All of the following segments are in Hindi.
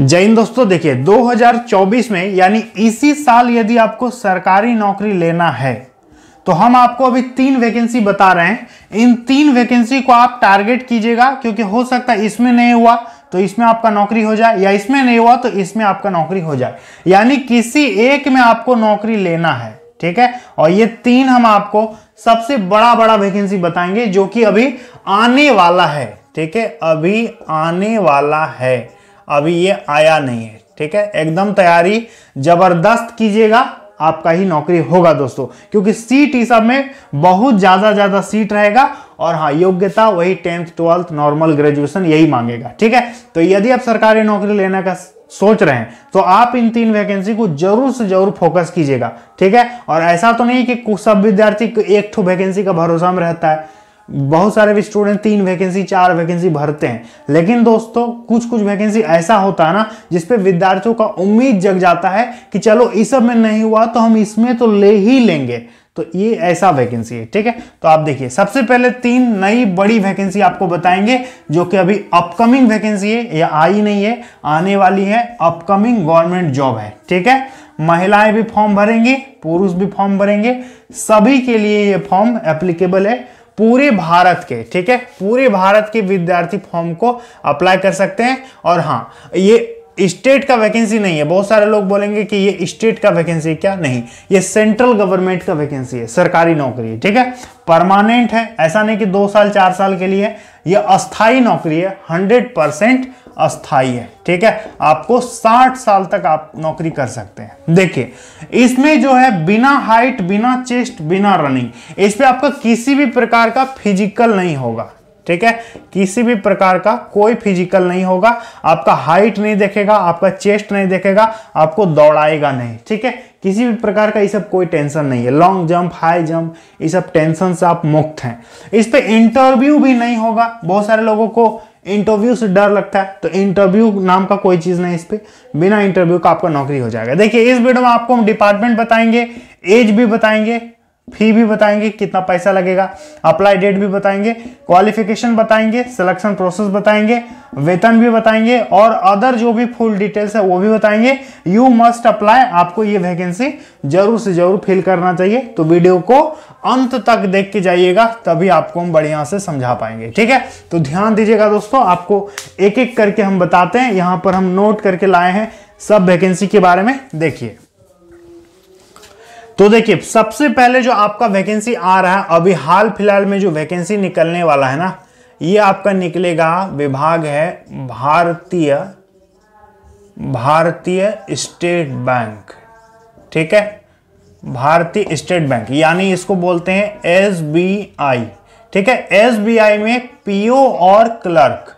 जैन दोस्तों देखिए 2024 में यानी इसी साल यदि आपको सरकारी नौकरी लेना है तो हम आपको अभी तीन वैकेंसी बता रहे हैं इन तीन वैकेंसी को आप टारगेट कीजिएगा क्योंकि हो सकता है इसमें नहीं हुआ तो इसमें आपका नौकरी हो जाए या इसमें नहीं हुआ तो इसमें आपका नौकरी हो जाए यानी किसी एक में आपको नौकरी लेना है ठीक है और ये तीन हम आपको सबसे बड़ा बड़ा वैकेंसी बताएंगे जो कि अभी आने वाला है ठीक है अभी आने वाला है अभी ये आया नहीं है ठीक है एकदम तैयारी जबरदस्त कीजिएगा आपका ही नौकरी होगा दोस्तों क्योंकि सीट इस सब में बहुत ज़्यादा ज़्यादा सीट रहेगा और हाँ योग्यता वही टेंथ ट्वेल्थ नॉर्मल ग्रेजुएशन यही मांगेगा ठीक है तो यदि आप सरकारी नौकरी लेने का सोच रहे हैं तो आप इन तीन वैकेंसी को जरूर से जरूर फोकस कीजिएगा ठीक है और ऐसा तो नहीं कि सब विद्यार्थी एक ठो वैकेंसी का भरोसा में रहता है बहुत सारे भी स्टूडेंट तीन वैकेंसी चार वैकेंसी भरते हैं लेकिन दोस्तों कुछ कुछ वैकेंसी ऐसा होता है ना जिसपे विद्यार्थियों का उम्मीद जग जाता है कि चलो इस सब में नहीं हुआ तो हम इसमें तो ले ही लेंगे तो ये ऐसा वैकेंसी है ठीक है तो आप देखिए सबसे पहले तीन नई बड़ी वैकेंसी आपको बताएंगे जो कि अभी अपकमिंग वैकेंसी है या आई नहीं है आने वाली है अपकमिंग गवर्नमेंट जॉब है ठीक है महिलाएं भी फॉर्म भरेंगी पुरुष भी फॉर्म भरेंगे सभी के लिए ये फॉर्म एप्लीकेबल है पूरे भारत के ठीक है पूरे भारत के विद्यार्थी फॉर्म को अप्लाई कर सकते हैं और हाँ ये स्टेट का वैकेंसी नहीं है बहुत सारे लोग बोलेंगे कि ये स्टेट का वैकेंसी है क्या नहीं ये सेंट्रल गवर्नमेंट का वैकेंसी है सरकारी नौकरी है ठीक है परमानेंट है ऐसा नहीं कि दो साल चार साल के लिए ये अस्थाई नौकरी है हंड्रेड परसेंट अस्थाई है ठीक है आपको साठ साल तक आप नौकरी कर सकते हैं देखिए इसमें जो है बिना हाइट बिना चेस्ट बिना रनिंग इस पर आपका किसी भी प्रकार का फिजिकल नहीं होगा ठीक है किसी भी प्रकार का कोई फिजिकल नहीं होगा आपका हाइट नहीं देखेगा आपका चेस्ट नहीं देखेगा आपको दौड़ाएगा नहीं ठीक है किसी भी प्रकार का ये सब कोई टेंशन नहीं है लॉन्ग जंप हाई जंप ये सब टेंशन से आप मुक्त हैं इस पर इंटरव्यू भी नहीं होगा बहुत सारे लोगों को इंटरव्यू से डर लगता है तो इंटरव्यू नाम का कोई चीज़ नहीं इस पर बिना इंटरव्यू का आपका नौकरी हो जाएगा देखिए इस वीडियो में आपको हम डिपार्टमेंट बताएंगे एज भी बताएंगे फी भी बताएंगे कितना पैसा लगेगा अप्लाई डेट भी बताएंगे क्वालिफिकेशन बताएंगे सिलेक्शन प्रोसेस बताएंगे वेतन भी बताएंगे और अदर जो भी फुल डिटेल्स है वो भी बताएंगे यू मस्ट अप्लाई आपको ये वैकेंसी जरूर से जरूर फिल करना चाहिए तो वीडियो को अंत तक देख के जाइएगा तभी आपको हम बढ़िया से समझा पाएंगे ठीक है तो ध्यान दीजिएगा दोस्तों आपको एक एक करके हम बताते हैं यहाँ पर हम नोट करके लाए हैं सब वैकेंसी के बारे में देखिए तो देखिए सबसे पहले जो आपका वैकेंसी आ रहा है अभी हाल फिलहाल में जो वैकेंसी निकलने वाला है ना ये आपका निकलेगा विभाग है भारतीय भारतीय स्टेट बैंक ठीक है भारतीय स्टेट बैंक यानी इसको बोलते हैं एस बी आई ठीक है एस बी आई में पीओ और क्लर्क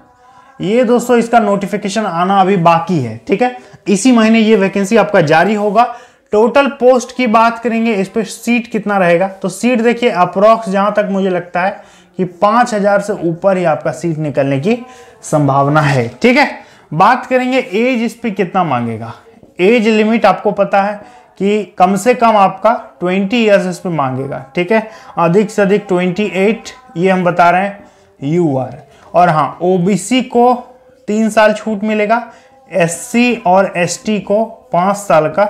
ये दोस्तों इसका नोटिफिकेशन आना अभी बाकी है ठीक है इसी महीने ये वैकेंसी आपका जारी होगा टोटल पोस्ट की बात करेंगे इस पर सीट कितना रहेगा तो सीट देखिए अप्रॉक्स जहां तक मुझे लगता है कि 5000 से ऊपर ही आपका सीट निकलने की संभावना है ठीक है बात करेंगे एज इस पर कितना मांगेगा एज लिमिट आपको पता है कि कम से कम आपका 20 इयर्स इस पर मांगेगा ठीक है अधिक से अधिक 28 ये हम बता रहे हैं यू आर और हाँ ओ को तीन साल छूट मिलेगा एस और एस को पाँच साल का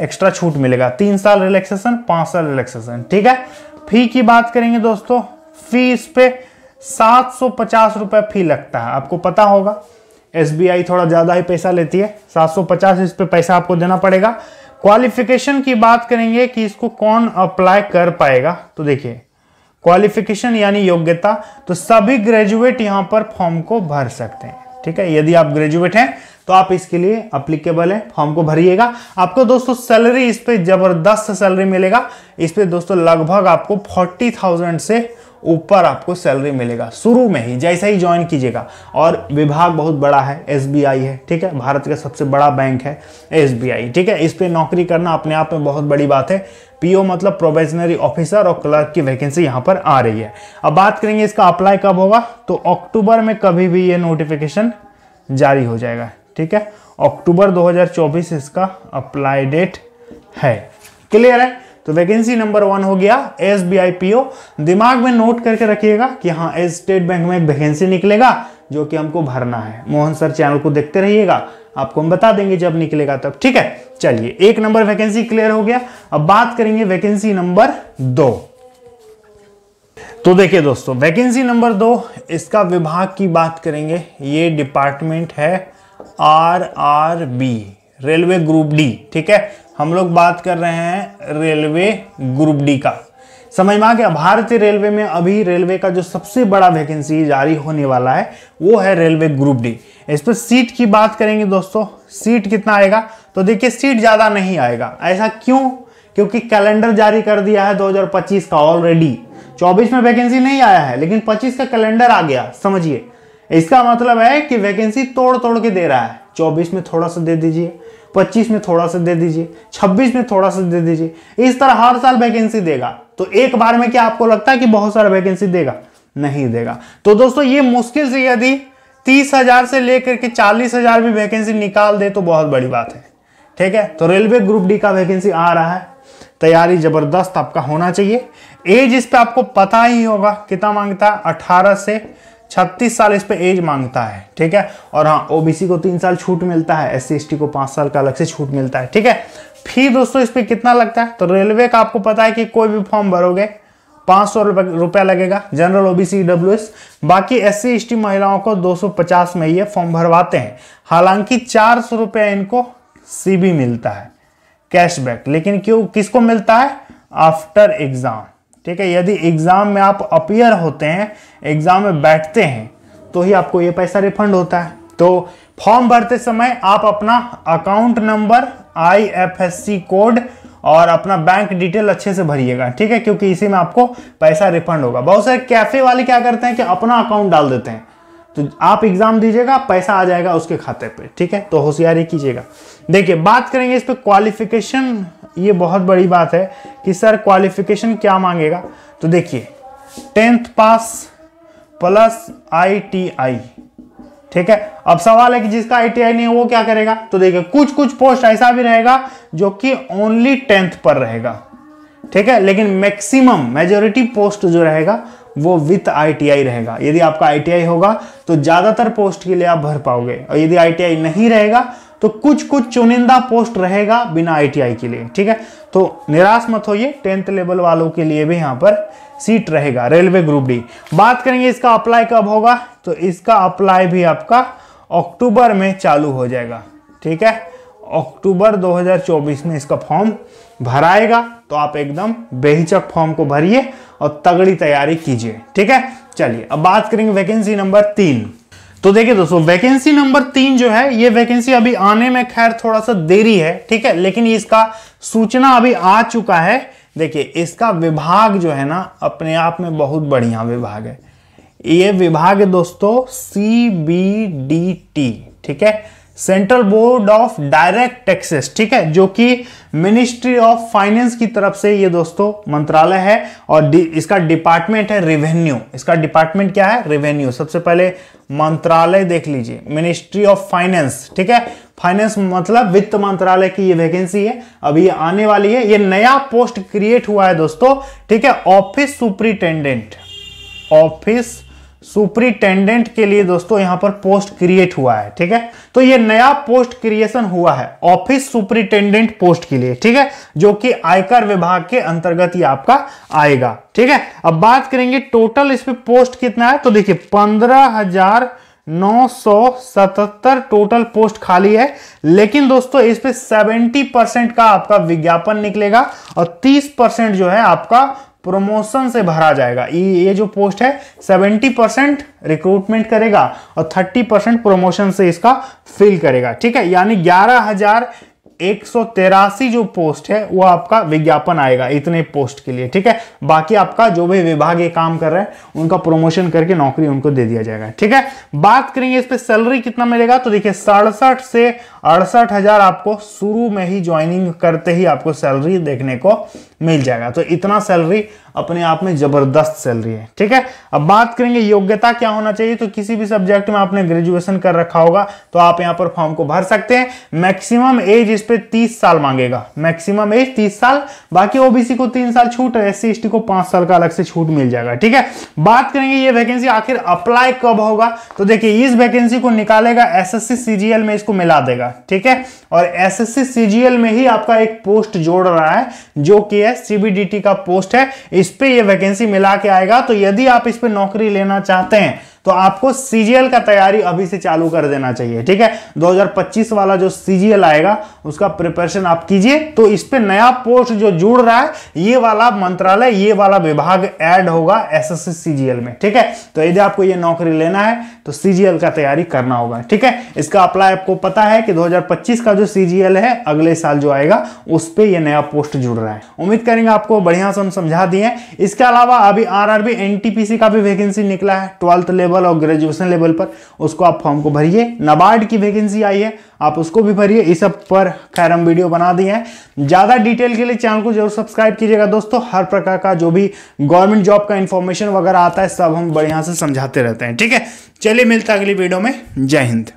एक्स्ट्रा छूट मिलेगा तीन साल रिलैक्सेशन पांच साल रिलैक्सेशन ठीक है फी की बात करेंगे दोस्तों फीस पे सात सौ पचास रुपए फी लगता है आपको पता होगा एस थोड़ा ज़्यादा ही पैसा लेती है सात सौ पचास इस पर पैसा आपको देना पड़ेगा क्वालिफिकेशन की बात करेंगे कि इसको कौन अप्लाई कर पाएगा तो देखिए क्वालिफिकेशन यानी योग्यता तो सभी ग्रेजुएट यहां पर फॉर्म को भर सकते हैं ठीक है यदि आप ग्रेजुएट हैं तो आप इसके लिए अप्लीकेबल है फॉर्म को भरिएगा आपको दोस्तों सैलरी इस पर जबरदस्त सैलरी मिलेगा इस पर दोस्तों लगभग आपको फोर्टी थाउजेंड से ऊपर आपको सैलरी मिलेगा शुरू में ही जैसे ही ज्वाइन कीजिएगा और विभाग बहुत बड़ा है एस है ठीक है भारत का सबसे बड़ा बैंक है एस ठीक है इस पर नौकरी करना अपने आप में बहुत बड़ी बात है पीओ मतलब प्रोबेशनरी ऑफिसर और क्लर्क की वैकेंसी यहां पर आ रही है अब बात करेंगे इसका अप्लाई कब होगा तो अक्टूबर में कभी भी ये नोटिफिकेशन जारी हो जाएगा ठीक है अक्टूबर 2024 इसका अप्लाई डेट है क्लियर है तो वैकेंसी नंबर वन हो गया एस बी दिमाग में नोट करके रखिएगा कि हाँ स्टेट बैंक में एक वैकेंसी निकलेगा जो कि हमको भरना है मोहन सर चैनल को देखते रहिएगा आपको हम बता देंगे जब निकलेगा तब ठीक है चलिए एक नंबर वैकेंसी क्लियर हो गया अब बात करेंगे वैकेंसी नंबर दो तो देखिए दोस्तों वैकेंसी नंबर दो इसका विभाग की बात करेंगे ये डिपार्टमेंट है R R B railway group D ठीक है हम लोग बात कर रहे हैं रेलवे ग्रुप डी का समझ में आ गया भारतीय रेलवे में अभी रेलवे का जो सबसे बड़ा वैकेंसी जारी होने वाला है वो है रेलवे ग्रुप डी इस पर सीट की बात करेंगे दोस्तों सीट कितना आएगा तो देखिए सीट ज़्यादा नहीं आएगा ऐसा क्यों क्योंकि कैलेंडर जारी कर दिया है 2025 का ऑलरेडी 24 में वैकेंसी नहीं आया है लेकिन 25 का कैलेंडर आ गया समझिए इसका मतलब है कि वैकेंसी तोड़ तोड़ के दे रहा है 24 में थोड़ा सा दे दीजिए पच्चीस में थोड़ा सा दे दीजिए छब्बीस में थोड़ा सा दे दीजिए इस तरह हर साल वैकेंसी देगा तो एक बार में क्या आपको लगता है कि बहुत सारा वैकेंसी देगा नहीं देगा तो दोस्तों ये मुश्किल से यदि तीस हजार से लेकर के चालीस हजार भी वैकेंसी निकाल दे तो बहुत बड़ी बात है ठीक है तो रेलवे ग्रुप डी का वैकेंसी आ रहा है तैयारी जबरदस्त आपका होना चाहिए एज इस पर आपको पता ही होगा कितना मांगता है अठारह से छत्तीस साल इस पे एज मांगता है ठीक है और हाँ ओबीसी को तीन साल छूट मिलता है एस सी को पाँच साल का अलग से छूट मिलता है ठीक है फिर दोस्तों इस पर कितना लगता है तो रेलवे का आपको पता है कि कोई भी फॉर्म भरोगे पाँच सौ रुपया लगेगा जनरल ओबीसी डब्ल्यू एस बाकी एस सी महिलाओं को 250 में ये फॉर्म भरवाते हैं हालांकि चार सौ रुपया इनको सी मिलता है कैशबैक लेकिन क्यों किसको मिलता है आफ्टर एग्जाम ठीक है यदि एग्ज़ाम में आप अपियर होते हैं एग्ज़ाम में बैठते हैं तो ही आपको ये पैसा रिफंड होता है तो फॉर्म भरते समय आप अपना अकाउंट नंबर आई कोड और अपना बैंक डिटेल अच्छे से भरिएगा ठीक है क्योंकि इसी में आपको पैसा रिफंड होगा बहुत सारे कैफे वाले क्या करते हैं कि अपना अकाउंट डाल देते हैं तो आप एग्जाम दीजिएगा पैसा आ जाएगा उसके खाते पे ठीक है तो होशियारी कीजिएगा देखिए बात करेंगे इस पर क्वालिफिकेशन ये बहुत बड़ी बात है कि सर क्वालिफिकेशन क्या मांगेगा तो देखिए टेंथ पास प्लस आईटीआई ठीक है अब सवाल है कि जिसका आईटीआई नहीं है वो क्या करेगा तो देखिए कुछ कुछ पोस्ट ऐसा भी रहेगा जो कि ओनली टेंथ पर रहेगा ठीक है लेकिन मैक्सिमम मेजोरिटी पोस्ट जो रहेगा वो विथ आईटीआई रहेगा यदि आपका आईटीआई होगा तो ज़्यादातर पोस्ट के लिए आप भर पाओगे और यदि आईटीआई नहीं रहेगा तो कुछ कुछ चुनिंदा पोस्ट रहेगा बिना आईटीआई के लिए ठीक है तो निराश मत होइए टेंथ लेवल वालों के लिए भी यहाँ पर सीट रहेगा रेलवे ग्रुप डी बात करेंगे इसका अप्लाई कब होगा तो इसका अप्लाई भी आपका अक्टूबर में चालू हो जाएगा ठीक है अक्टूबर 2024 में इसका फॉर्म भराएगा तो आप एकदम बेहिचक फॉर्म को भरिए और तगड़ी तैयारी कीजिए ठीक है चलिए अब बात करेंगे वैकेंसी नंबर तीन तो देखिए दोस्तों वैकेंसी नंबर तीन जो है ये वैकेंसी अभी आने में खैर थोड़ा सा देरी है ठीक है लेकिन इसका सूचना अभी आ चुका है देखिए इसका विभाग जो है ना अपने आप में बहुत बढ़िया विभाग है ये विभाग है दोस्तों सी बी डी टी ठीक है central board of direct taxes ठीक है जो कि मिनिस्ट्री ऑफ फाइनेंस की तरफ से ये दोस्तों मंत्रालय है और दि, इसका डिपार्टमेंट है रेवेन्यू इसका डिपार्टमेंट क्या है रेवेन्यू सबसे पहले मंत्रालय देख लीजिए मिनिस्ट्री ऑफ फाइनेंस ठीक है फाइनेंस मतलब वित्त मंत्रालय की ये वैकेंसी है अभी ये आने वाली है ये नया पोस्ट क्रिएट हुआ है दोस्तों ठीक है ऑफिस सुपरिटेंडेंट ऑफिस सुप्रिटेंडेंट के लिए दोस्तों यहां पर पोस्ट क्रिएट हुआ है ठीक है तो ये नया पोस्ट क्रिएशन हुआ है ऑफिस सुप्रिटेंडेंट पोस्ट के लिए ठीक है जो कि आयकर विभाग के अंतर्गत ही आपका आएगा ठीक है अब बात करेंगे टोटल इस पे पोस्ट कितना है तो देखिए पंद्रह हजार सतहत्तर टोटल पोस्ट खाली है लेकिन दोस्तों इस पे सेवेंटी परसेंट का आपका विज्ञापन निकलेगा और तीस परसेंट जो है आपका प्रमोशन से भरा जाएगा ये ये जो पोस्ट है 70 परसेंट रिक्रूटमेंट करेगा और 30 परसेंट प्रमोशन से इसका फिल करेगा ठीक है यानी ग्यारह हजार एक जो पोस्ट है वो आपका विज्ञापन आएगा इतने पोस्ट के लिए ठीक है बाकी आपका जो भी विभागीय काम कर रहा है उनका प्रमोशन करके नौकरी उनको दे दिया जाएगा ठीक है बात करेंगे इस पर सैलरी कितना मिलेगा तो देखिए सड़सठ से अड़सठ हजार आपको शुरू में ही ज्वाइनिंग करते ही आपको सैलरी देखने को मिल जाएगा तो इतना सैलरी अपने आप में जबरदस्त सैलरी है ठीक है अब बात करेंगे योग्यता क्या होना चाहिए तो किसी भी सब्जेक्ट में आपने ग्रेजुएशन कर रखा होगा तो आप यहां पर फॉर्म को भर सकते हैं मैक्सिमम एज एज पे तीस साल मांगेगा मैक्सिमम एज तीस साल बाकी ओबीसी को तीन साल छूट एस सी एस को पांच साल का अलग से छूट मिल जाएगा ठीक है बात करेंगे ये वैकेंसी आखिर अप्लाई कब होगा तो देखिए इस वैकेंसी को निकालेगा एसएससी सीजीएल में इसको मिला देगा ठीक है और एसएससी सीजीएल में ही आपका एक पोस्ट जोड़ रहा है जो कि है सीबीडीटी का पोस्ट है इस पर यह वैकेंसी मिला के आएगा तो यदि आप इस पर नौकरी लेना चाहते हैं तो आपको सीजीएल का तैयारी अभी से चालू कर देना चाहिए ठीक है 2025 वाला जो सीजीएल आएगा उसका प्रिपरेशन आप कीजिए तो इस पर नया पोस्ट जो जुड़ रहा है ये वाला मंत्रालय ये वाला विभाग एड होगा एस सीजीएल में ठीक है तो यदि आपको ये नौकरी लेना है तो सीजीएल का तैयारी करना होगा ठीक है इसका अप्लाई आपको पता है कि दो का जो सीजीएल है अगले साल जो आएगा उस पर यह नया पोस्ट जुड़ रहा है उम्मीद करेंगे आपको बढ़िया से हम समझा दिए इसके अलावा अभी आर आरबी एनटीपीसी का भी वैकेंसी निकला है ट्वेल्थ लेवल लेवल और ग्रेजुएशन लेवल पर उसको आप फॉर्म को भरिए नबार्ड की वैकेंसी आई है आप उसको भी भरिए इस सब पर खैर हम वीडियो बना दिए हैं ज़्यादा डिटेल के लिए चैनल को जरूर सब्सक्राइब कीजिएगा दोस्तों हर प्रकार का जो भी गवर्नमेंट जॉब का इन्फॉर्मेशन वगैरह आता है सब हम बढ़िया से समझाते रहते हैं ठीक है चलिए मिलता अगली वीडियो में जय हिंद